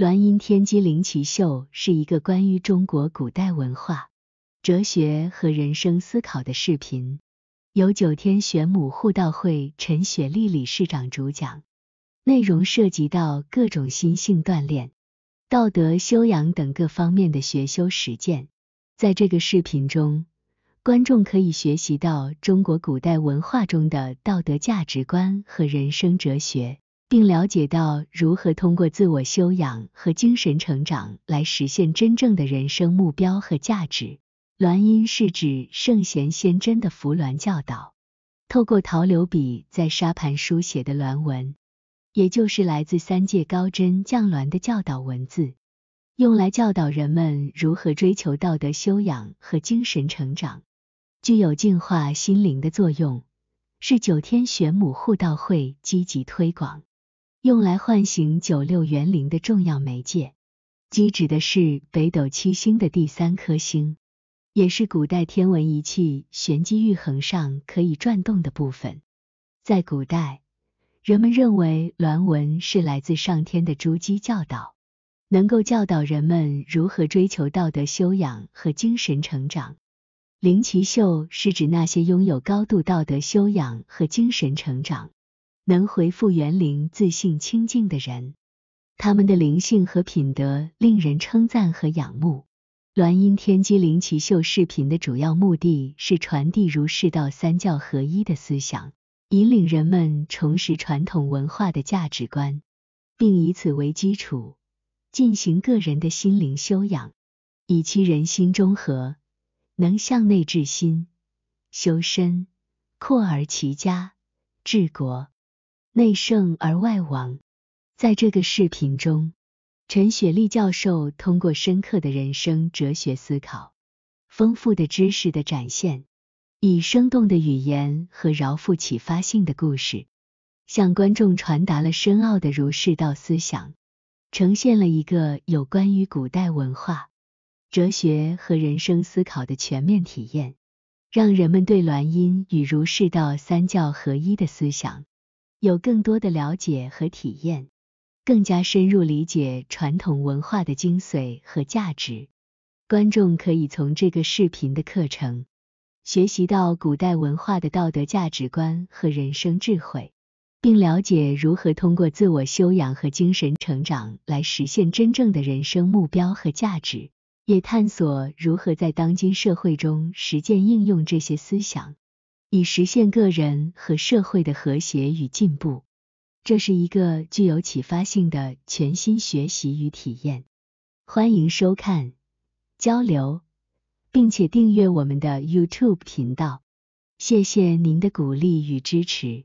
《鸾音天机灵奇秀》是一个关于中国古代文化、哲学和人生思考的视频，由九天玄母护道会陈雪莉理事长主讲。内容涉及到各种心性锻炼、道德修养等各方面的学修实践。在这个视频中，观众可以学习到中国古代文化中的道德价值观和人生哲学。并了解到如何通过自我修养和精神成长来实现真正的人生目标和价值。鸾音是指圣贤仙真的伏鸾教导，透过陶流笔在沙盘书写的鸾文，也就是来自三界高真降鸾的教导文字，用来教导人们如何追求道德修养和精神成长，具有净化心灵的作用，是九天玄母护道会积极推广。用来唤醒九六元灵的重要媒介，玑指的是北斗七星的第三颗星，也是古代天文仪器玄机玉衡上可以转动的部分。在古代，人们认为鸾纹是来自上天的珠玑教导，能够教导人们如何追求道德修养和精神成长。灵奇秀是指那些拥有高度道德修养和精神成长。能回复元灵、自信、清净的人，他们的灵性和品德令人称赞和仰慕。栾音天机灵奇秀视频的主要目的是传递儒释道三教合一的思想，引领人们重拾传统文化的价值观，并以此为基础进行个人的心灵修养，以其人心中和，能向内治心、修身、扩而齐家、治国。内圣而外王。在这个视频中，陈雪莉教授通过深刻的人生哲学思考、丰富的知识的展现，以生动的语言和饶富启发性的故事，向观众传达了深奥的儒释道思想，呈现了一个有关于古代文化、哲学和人生思考的全面体验，让人们对鸾音与儒释道三教合一的思想。有更多的了解和体验，更加深入理解传统文化的精髓和价值。观众可以从这个视频的课程学习到古代文化的道德价值观和人生智慧，并了解如何通过自我修养和精神成长来实现真正的人生目标和价值，也探索如何在当今社会中实践应用这些思想。以实现个人和社会的和谐与进步，这是一个具有启发性的全新学习与体验。欢迎收看、交流，并且订阅我们的 YouTube 频道。谢谢您的鼓励与支持。